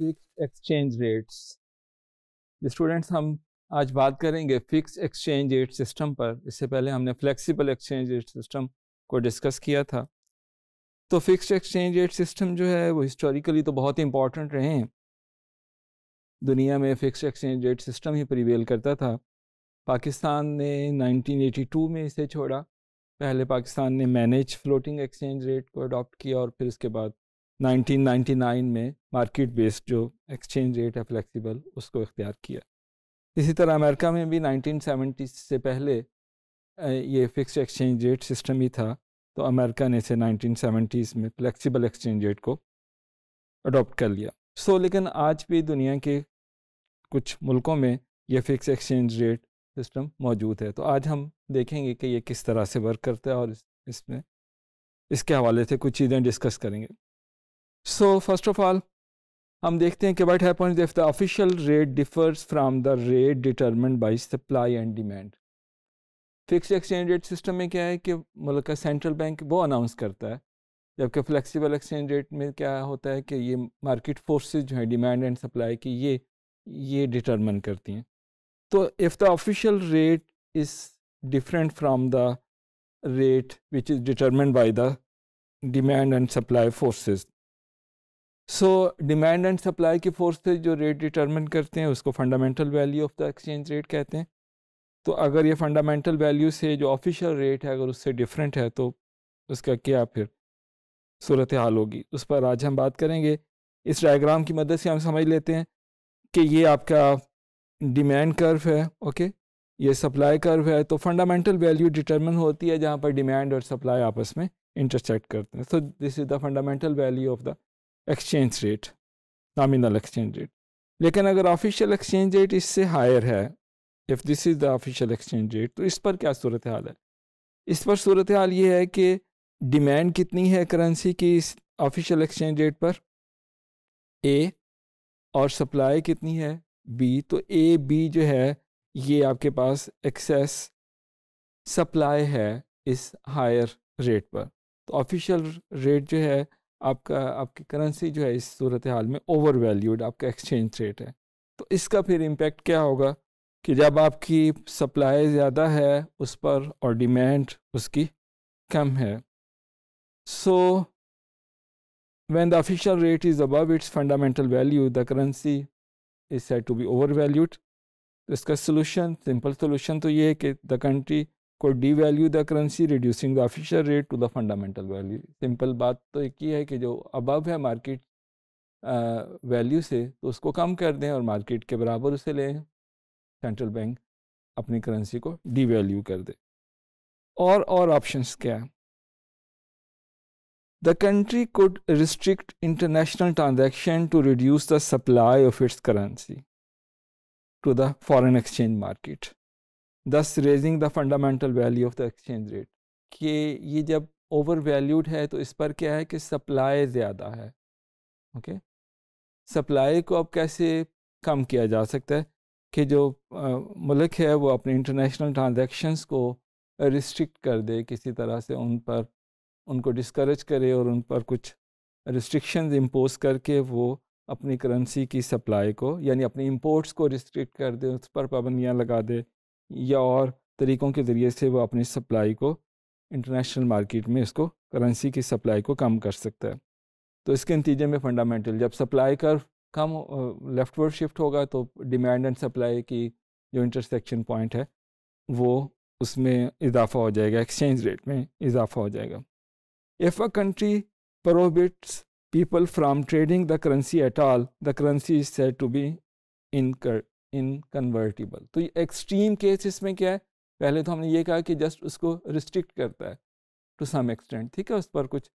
Fix exchange rates students हम आज बात करेंगे फिक्स एक्सचेंज रेट सिस्टम पर इससे पहले हमने फ्लेक्सिबल एक्सचेंज रेट सिस्टम को डिस्कस किया था तो फिक्स एक्सचेंज रेट सिस्टम जो है वो हिस्टोरिकली तो बहुत ही इंपॉर्टेंट रहे हैं दुनिया में फिक्स एक्सचेंज रेट सिस्टम ही प्रिवेल करता था पाकिस्तान ने 1982 में इसे छोड़ा पहले पाकिस्तान ने मैनेज फ्लोटिंग एक्सचेंज रेट को अडॉप्ट किया और फिर उसके बाद 1999 में मार्केट बेस्ड जो एक्सचेंज रेट है फ्लेक्सिबल उसको इख्तियार किया इसी तरह अमेरिका में भी 1970 से पहले ये फ़िक्स एक्सचेंज रेट सिस्टम ही था तो अमेरिका ने इसे 1970 में फ्लेक्सिबल एक्सचेंज रेट को अडॉप्ट कर लिया सो so, लेकिन आज भी दुनिया के कुछ मुल्कों में ये फ़िक्स एक्सचेंज रेट सिस्टम मौजूद है तो आज हम देखेंगे कि ये किस तरह से वर्क करता है और इसमें इसके हवाले से कुछ चीज़ें डिस्कस करेंगे सो फर्स्ट ऑफ ऑल हम देखते हैं कि what happens if the official rate differs from the rate determined by supply and demand fix exchange rate system में क्या है कि मुल्क का सेंट्रल बैंक वो अनाउंस करता है जबकि फ्लैक्सीबल एक्सचेंज रेट में क्या होता है कि ये मार्केट फोर्सेज जो हैं डिमांड एंड सप्लाई की ये ये डिटर्मन करती हैं तो if the official rate is different from the rate which is determine by the demand and supply forces so demand and supply की से जो रेट डिटरमिन करते हैं उसको fundamental value of the exchange rate कहते हैं तो अगर ये फंडामेंटल वैल्यू से जो ऑफिशियल रेट है अगर उससे डिफरेंट है तो उसका क्या फिर सूरत हाल होगी उस पर आज हम बात करेंगे इस डायग्राम की मदद से हम समझ लेते हैं कि ये आपका डिमांड कर्व है ओके ये सप्लाई कर्व है तो फंडामेंटल वैल्यू डिटरमिन होती है जहाँ पर डिमांड और सप्लाई आपस में इंटरसेक्ट करते हैं so this is the fundamental value of the exchange rate nominal exchange rate लेकिन अगर ऑफिशियल एक्सचेंज रेट इससे हायर है if this is the official exchange rate तो इस पर क्या सूरत हाल है इस पर सूरत हाल ये है कि डिमांड कितनी है करेंसी की इस ऑफिशियल एक्सचेंज रेट पर ए और सप्लाई कितनी है बी तो ए बी जो है ये आपके पास एक्सेस सप्लाई है इस हायर रेट पर तो ऑफिशियल रेट जो है आपका आपकी करेंसी जो है इस सूरत हाल में ओवर वैल्यूड आपका एक्सचेंज रेट है तो इसका फिर इम्पेक्ट क्या होगा कि जब आपकी सप्लाई ज़्यादा है उस पर और डिमांड उसकी कम है so when the official rate is above its fundamental value the currency is set to be overvalued तो इसका सोल्यूशन सिंपल सोल्यूशन तो ये है कि the country devalue the currency reducing the official rate to the fundamental value simple बात तो एक ही है कि जो अबव है मार्केट वैल्यू से तो उसको कम कर दें और मार्केट के बराबर उसे लें सेंट्रल बैंक अपनी करेंसी को डी वैल्यू कर दे और और ऑप्शंस क्या है the country could restrict international transaction to reduce the supply of its currency to the foreign exchange market thus raising the fundamental value of the exchange rate कि ये जब ओवर वैल्यूड है तो इस पर क्या है कि सप्लाई ज़्यादा है ओके सप्लाई को अब कैसे कम किया जा सकता है कि जो मुल्क है वो अपने इंटरनेशनल ट्रांजेक्शन्स को रिस्ट्रिक्ट कर दे किसी तरह से उन पर उनको डिस्करेज करे और उन पर कुछ रिस्ट्रिक्शन इम्पोज करके वो अपनी करेंसी की सप्लाई को यानी अपने इम्पोर्ट्स को रिस्ट्रिक्ट कर दे उस पर पाबंदियाँ लगा दे या और तरीक़ों के ज़रिए से वो अपनी सप्लाई को इंटरनेशनल मार्केट में इसको करेंसी की सप्लाई को कम कर सकता है तो इसके नतीजे में फंडामेंटल जब सप्लाई कर कम लेफ्टवर्ड शिफ्ट होगा तो डिमांड एंड सप्लाई की जो इंटरसेक्शन पॉइंट है वो उसमें इजाफा हो जाएगा एक्सचेंज रेट में इजाफा हो जाएगा if a country prohibits people from trading the currency at all the currency is set to be in inconvertible तो ये एक्सट्रीम केस इसमें क्या है पहले तो हमने ये कहा कि जस्ट उसको रिस्ट्रिक्ट करता है टू सम एक्सटेंट ठीक है उस पर कुछ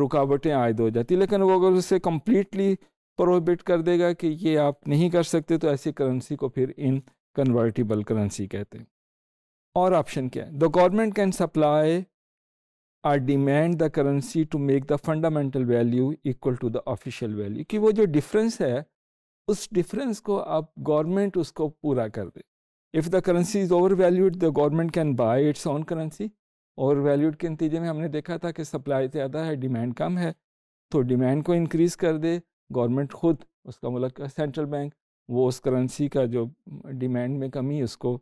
रुकावटें आयद हो जाती लेकिन वो अगर उसे कम्प्लीटली प्रोहिबिट कर देगा कि ये आप नहीं कर सकते तो ऐसी करेंसी को फिर इन कन्वर्टिबल करेंसी कहते हैं और ऑप्शन क्या है the government can supply or demand the currency to make the fundamental value equal to the official value कि वो जो डिफरेंस है उस डिफरेंस को आप गवर्नमेंट उसको पूरा कर दे if the currency is overvalued the government can buy its own currency overvalued के नतीजे में हमने देखा था कि सप्लाई ज़्यादा है डिमांड कम है तो डिमांड को इंक्रीज़ कर दे गवर्नमेंट खुद उसका मुल्क सेंट्रल बैंक वो उस करेंसी का जो डिमांड में कमी उसको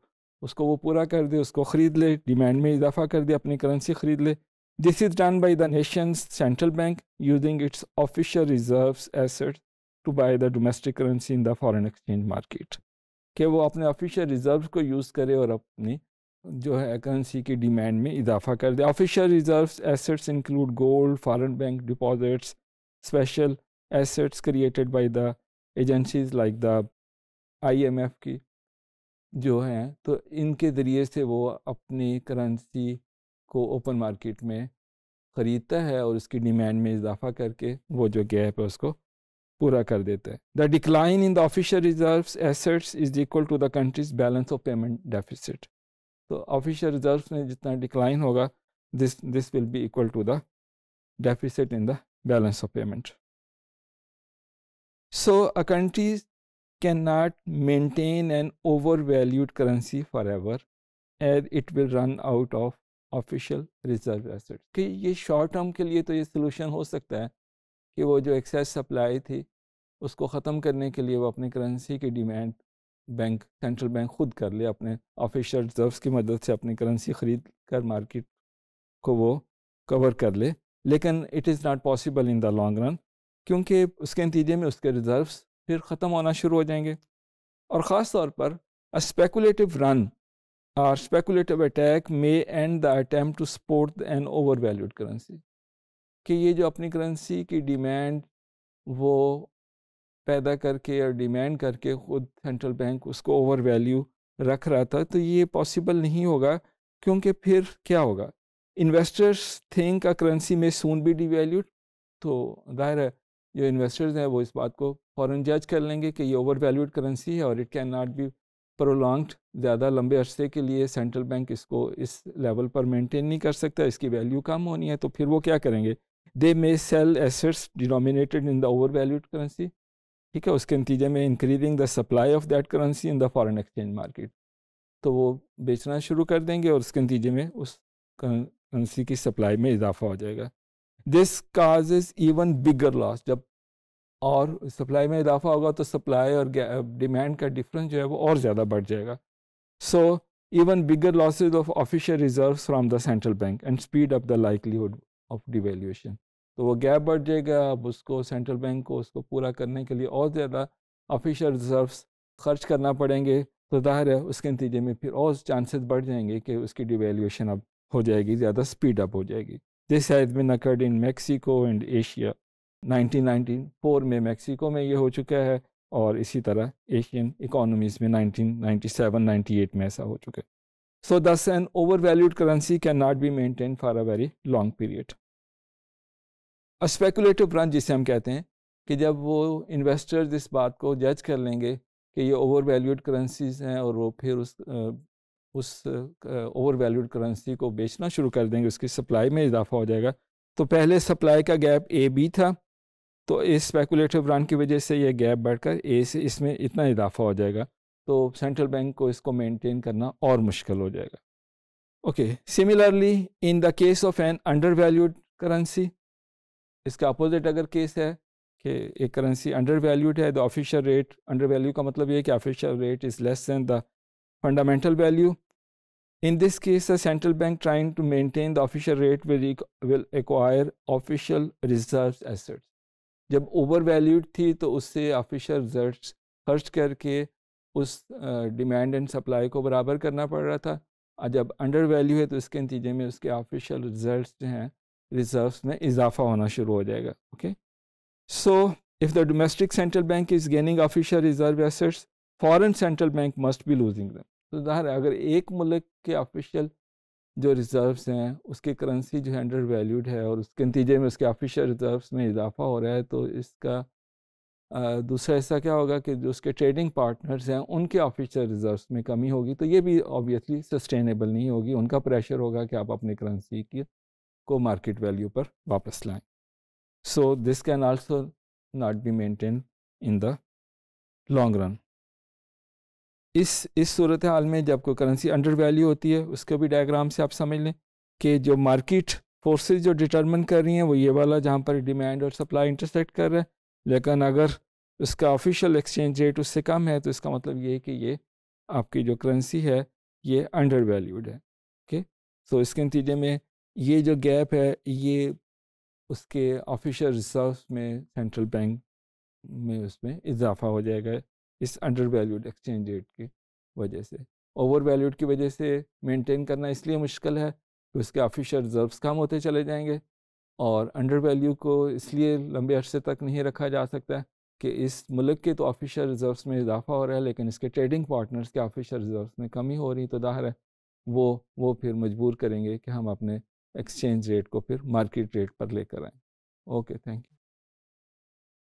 उसको वो पूरा कर दे उसको ख़रीद ले डिमांड में इजाफा कर दे अपनी करेंसी ख़रीद ले this is done by the nation central bank using its official reserve assets to buy the domestic currency in the foreign exchange market कि वो अपने ऑफिशियल रिजर्व को यूज़ करे और अपनी जो है करेंसी की डिमांड में इजाफा कर दे official reserve assets include gold foreign bank deposits special assets created by the agencies like the I M F की जो हैं तो इनके ज़रिए से वो अपनी करेंसी को ओपन मार्केट में ख़रीदता है और उसकी डिमांड में इजाफा करके वो जो गैप है उसको पूरा कर देते हैं the decline in the official reserve assets is equal to the country's balance of payment deficit तो ऑफिशियल रिजर्व में जितना डिक्लाइन होगा this this will be equal to the deficit in the balance of payment so a countries can not maintain an overvalued currency forever as it will run out of official reserve asset कि ये short term के लिए तो ये solution हो सकता है कि वो जो एक्सेस सप्लाई थी उसको ख़त्म करने के लिए वो अपनी करेंसी की डिमांड बैंक सेंट्रल बैंक खुद कर ले अपने ऑफिशियल रिजर्व्स की मदद से अपनी करेंसी ख़रीद कर मार्केट को वो कवर कर ले लेकिन it is not possible in the long run क्योंकि उसके नतीजे में उसके रिज़र्व्स फिर ख़त्म होना शुरू हो जाएंगे और ख़ास तौर पर स्पेकुलेटिव रन और speculative attack may end the attempt to support an overvalued currency कि ये जो अपनी करेंसी की डिमांड वो पैदा करके और डिमांड करके ख़ुद सेंट्रल बैंक उसको ओवर वैल्यू रख रहा था तो ये पॉसिबल नहीं होगा क्योंकि फिर क्या होगा इन्वेस्टर्स थिंक अ करेंसी में सून भी डी तो ज़ाहिर है जो इन्वेस्टर्स हैं वो इस बात को फ़ौर जज कर लेंगे कि ये ओवर वैल्यूड करेंसी है और it can not be prolonged ज़्यादा लंबे अरसे के लिए सेंट्रल बैंक इसको इस लेवल पर मेंटेन नहीं कर सकता इसकी वैल्यू कम होनी है तो फिर वो क्या करेंगे they may sell assets denominated in the overvalued currency ठीक है उसके नतीजे में increasing the supply of that currency in the foreign exchange market तो वो बेचना शुरू कर देंगे और उसके नतीजे में उस करेंसी की सप्लाई में इजाफा हो जाएगा this cause even bigger loss जब और सप्लाई में इजाफा होगा तो सप्लाई और डिमांड का डिफरेंस जो है वो और ज़्यादा बढ़ जाएगा so even bigger losses of official reserve from the central bank and speed up the likelihood of devaluation तो वो गैप बढ़ जाएगा अब उसको सेंट्रल बैंक को उसको पूरा करने के लिए और ज़्यादा ऑफिशियल रिजर्व्स खर्च करना पड़ेंगे तो जाहिर है उसके नतीजे में फिर और चांसेस बढ़ जाएंगे कि उसकी डिवेल्यूशन अब हो जाएगी ज़्यादा स्पीड अप हो जाएगी this has been occurred in Mexico and Asia 1994 में मैक्सिको में ये हो चुका है और इसी तरह एशियन इकोनॉमीज़ में 1997-98 में ऐसा हो चुका है So thus an overvalued currency cannot be maintained for a very long period. A speculative run जिसे हम कहते हैं कि जब वो इन्वेस्टर्स इस बात को जज कर लेंगे कि ये ओवर वैल्यूड करेंसीज हैं और वो फिर उस उस ओवर वैल्यूड करेंसी को बेचना शुरू कर देंगे उसकी सप्लाई में इजाफा हो जाएगा तो पहले सप्लाई का गैप ए बी था तो इस स्पेकुलेटिव ब्रांड की वजह से यह गैप बढ़कर ए से इसमें इतना इजाफा हो जाएगा तो सेंट्रल बैंक को इसको मेंटेन करना और मुश्किल हो जाएगा okay similarly in the case of an under valued currency इसका अपोजिट अगर केस है कि एक करेंसी अंडर वैल्यूड है the official rate under value का मतलब ये है कि official rate is less than the fundamental value in this case the central bank trying to maintain the official rate will acquire official reserve reserves जब over valued थी तो उससे official reserve खर्च करके उस डिमांड एंड सप्लाई को बराबर करना पड़ रहा था जब अंडर वैल्यू है तो इसके नतीजे में उसके ऑफिशियल रिजल्ट जो हैं रिजर्व्स में इजाफा होना शुरू हो जाएगा okay so if the domestic central bank is gaining official reserve assets foreign central bank must be losing them तो जहर अगर एक मुल्क के ऑफिशियल जो रिज़र्व्स हैं उसकी करेंसी जो है अंडर वैल्यूड है और उसके नतीजे में उसके ऑफिशियल रिज़र्व्स में इजाफा हो रहा है तो इसका दूसरा ऐसा क्या होगा कि जो उसके ट्रेडिंग पार्टनर्स हैं उनके ऑफिशियल रिजर्व्स में कमी होगी तो ये भी ऑब्वियसली सस्टेनेबल नहीं होगी उनका प्रेशर होगा कि आप अपने करेंसी की को मार्केट वैल्यू पर वापस लाएं so this can also not be maintain in the long run इस इस सूरत हाल में जब कोई करेंसी अंडर वैल्यू होती है उसके भी डायग्राम से आप समझ लें कि जो मार्केट फोर्सेज जो डिटर्मन कर रही हैं वो ये वाला जहाँ पर डिमांड और सप्लाई इंटरसेक्ट कर रहा है लेकिन अगर इसका ऑफिशियल एक्सचेंज रेट उससे कम है तो इसका मतलब ये है कि ये आपकी जो करेंसी है ये अंडर वैल्यूड है ओके सो इसके नतीजे में ये जो गैप है ये उसके ऑफिशियल रिजर्व में सेंट्रल बैंक में उसमें इजाफा हो जाएगा इस अंडर वैल्यूड एक्सचेंज रेट की वजह से ओवर वैल्यूड की वजह से मेंटेन करना इसलिए मुश्किल है कि उसके ऑफिशियल रिजर्व्स कम होते चले जाएंगे और अंडर वैल्यू को इसलिए लंबे अरसे तक नहीं रखा जा सकता कि इस मुल्क के तो ऑफिशियल रिजर्व्स में इजाफा हो रहा है लेकिन इसके ट्रेडिंग पार्टनर्स के ऑफिशियल रिजर्व्स में कमी हो रही तो दाहर है वो वो फिर मजबूर करेंगे कि हम अपने एक्सचेंज रेट को फिर मार्केट रेट पर लेकर आएँ ओके थैंक यू